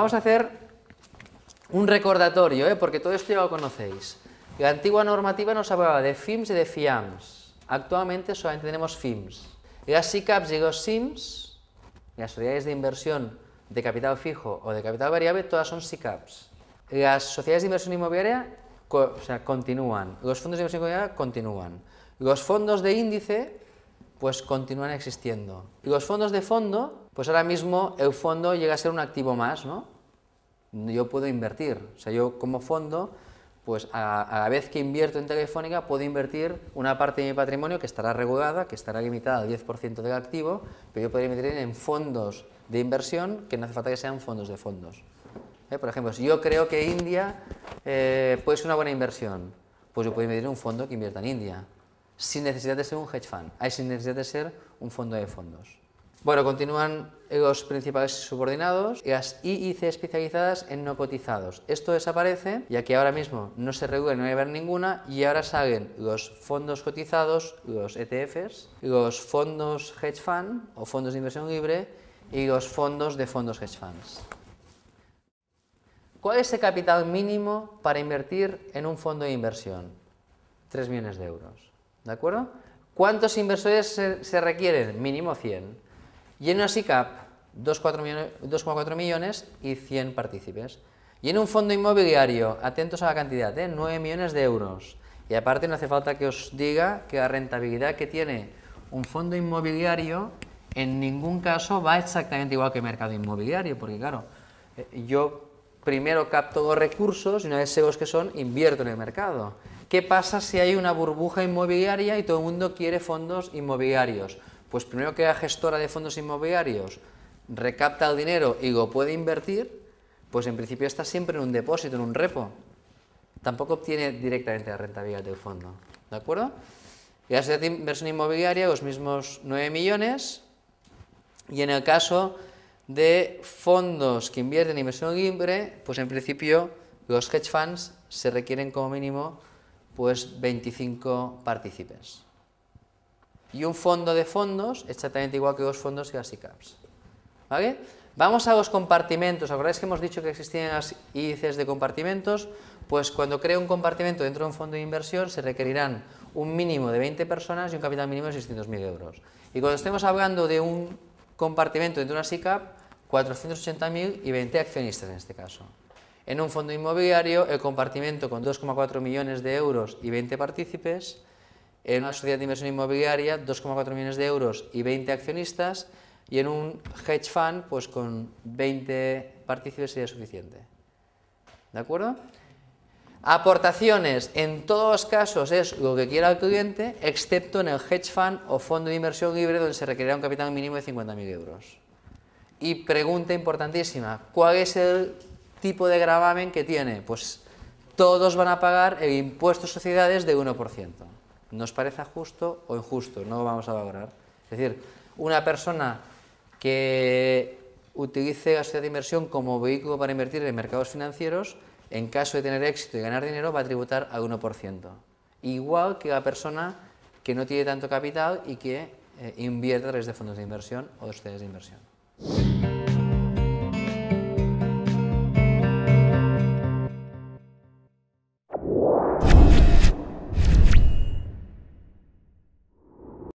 Vamos a hacer un recordatorio, ¿eh? porque todo esto ya lo conocéis. La antigua normativa nos hablaba de FIMS y de FIAMS. Actualmente solamente tenemos FIMS. Las SICAPs y los SIMS, las sociedades de inversión de capital fijo o de capital variable, todas son SICAPs. Las sociedades de inversión inmobiliaria o sea, continúan. Los fondos de inversión inmobiliaria continúan. Los fondos de índice pues continúan existiendo. Y los fondos de fondo, pues ahora mismo el fondo llega a ser un activo más, ¿no? Yo puedo invertir, o sea, yo como fondo, pues a, la vez que invierto en Telefónica, puedo invertir una parte de mi patrimonio que estará regulada, que estará limitada al 10% del activo, pero yo podría invertir en fondos de inversión que no hace falta que sean fondos de fondos. ¿Eh? Por ejemplo, si yo creo que India eh, puede ser una buena inversión, pues yo puedo invertir en un fondo que invierta en India sin necesidad de ser un hedge fund, hay sin necesidad de ser un fondo de fondos. Bueno, continúan los principales subordinados y las IIC especializadas en no cotizados. Esto desaparece, ya que ahora mismo no se regula no va a haber ninguna y ahora salen los fondos cotizados, los ETFs, los fondos hedge fund o fondos de inversión libre y los fondos de fondos hedge funds. ¿Cuál es el capital mínimo para invertir en un fondo de inversión? 3 millones de euros. ¿De acuerdo? ¿Cuántos inversores se, requieren? Mínimo 100. Y en una SICAP, 2,4 millones y 100 partícipes. Y en un fondo inmobiliario, atentos a la cantidad, de ¿eh? 9 millones de euros. Y aparte no hace falta que os diga que la rentabilidad que tiene un fondo inmobiliario en ningún caso va exactamente igual que el mercado inmobiliario, porque claro, eh, yo primero capto los recursos y una vez sé los que son, invierto en el mercado. ¿Qué pasa si hay una burbuja inmobiliaria y todo el mundo quiere fondos inmobiliarios? Pues primero que la gestora de fondos inmobiliarios recapta el dinero y lo puede invertir, pues en principio está siempre en un depósito, en un repo. Tampoco obtiene directamente la rentabilidad del fondo. ¿De acuerdo? Y la sociedad de inversión inmobiliaria, los mismos 9 millones. Y en el caso de fondos que invierten en inversión libre, pues en principio los hedge funds se requieren como mínimo pues 25 partícipes. Y un fondo de fondos exactamente igual que dos fondos y las ICAPs. ¿Vale? Vamos a los compartimentos. ¿Acordáis que hemos dicho que existían las índices de compartimentos? Pues cuando cree un compartimento dentro de un fondo de inversión se requerirán un mínimo de 20 personas y un capital mínimo de 600.000 euros. Y cuando estemos hablando de un compartimento dentro de una SICAP, 480.000 y 20 accionistas en este caso. En un fondo inmobiliario, el compartimento con 2,4 millones de euros y 20 partícipes. En una sociedad de inversión inmobiliaria, 2,4 millones de euros y 20 accionistas. Y en un hedge fund, pues con 20 partícipes sería suficiente. ¿De acuerdo? Aportaciones, en todos los casos es lo que quiera el cliente, excepto en el hedge fund o fondo de inversión libre donde se requerirá un capital mínimo de 50.000 euros. Y pregunta importantísima, ¿cuál es el tipo de gravamen que tiene? Pues todos van a pagar el impuesto de sociedades de 1%. ¿Nos parece justo o injusto? No vamos a valorar. Es decir, una persona que utilice la sociedad de inversión como vehículo para invertir en mercados financieros, en caso de tener éxito y ganar dinero, va a tributar al 1%. Igual que la persona que no tiene tanto capital y que eh, invierte a través de fondos de inversión o de sociedades de inversión.